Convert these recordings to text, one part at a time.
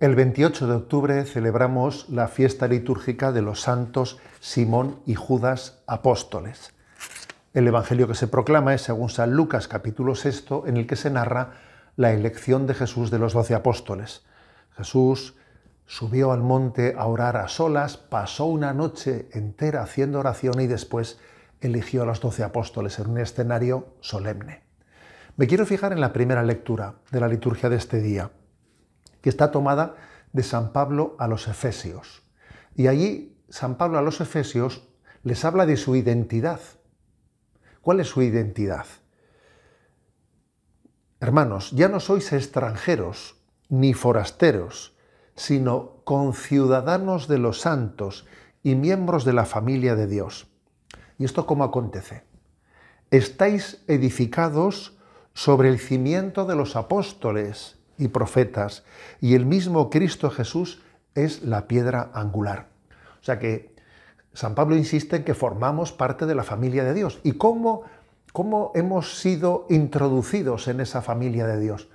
El 28 de octubre celebramos la fiesta litúrgica de los santos Simón y Judas apóstoles. El Evangelio que se proclama es según San Lucas capítulo 6, en el que se narra la elección de Jesús de los doce apóstoles. Jesús subió al monte a orar a solas, pasó una noche entera haciendo oración y después eligió a los doce apóstoles en un escenario solemne. Me quiero fijar en la primera lectura de la liturgia de este día que está tomada de San Pablo a los Efesios. Y allí San Pablo a los Efesios les habla de su identidad. ¿Cuál es su identidad? Hermanos, ya no sois extranjeros ni forasteros, sino conciudadanos de los santos y miembros de la familia de Dios. ¿Y esto cómo acontece? Estáis edificados sobre el cimiento de los apóstoles y profetas, y el mismo Cristo Jesús es la piedra angular. O sea que San Pablo insiste en que formamos parte de la familia de Dios. ¿Y cómo, cómo hemos sido introducidos en esa familia de Dios?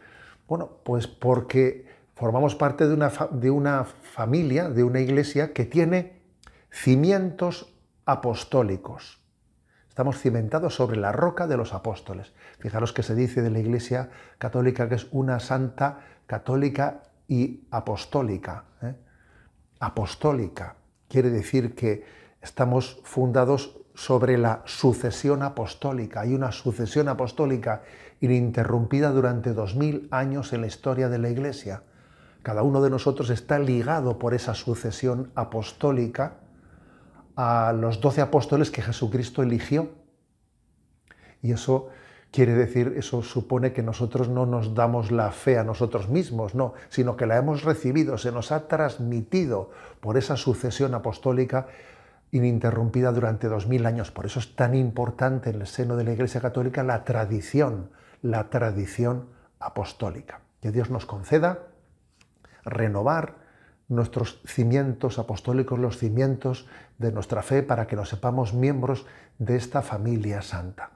Bueno, pues porque formamos parte de una familia, de una iglesia que tiene cimientos apostólicos. Estamos cimentados sobre la roca de los apóstoles. Fijaros que se dice de la Iglesia católica que es una santa católica y apostólica. ¿eh? Apostólica quiere decir que estamos fundados sobre la sucesión apostólica. Hay una sucesión apostólica ininterrumpida durante dos mil años en la historia de la Iglesia. Cada uno de nosotros está ligado por esa sucesión apostólica a los doce apóstoles que Jesucristo eligió. Y eso quiere decir, eso supone que nosotros no nos damos la fe a nosotros mismos, no, sino que la hemos recibido, se nos ha transmitido por esa sucesión apostólica ininterrumpida durante dos mil años. Por eso es tan importante en el seno de la Iglesia Católica la tradición, la tradición apostólica. Que Dios nos conceda renovar nuestros cimientos apostólicos, los cimientos de nuestra fe, para que nos sepamos miembros de esta familia santa.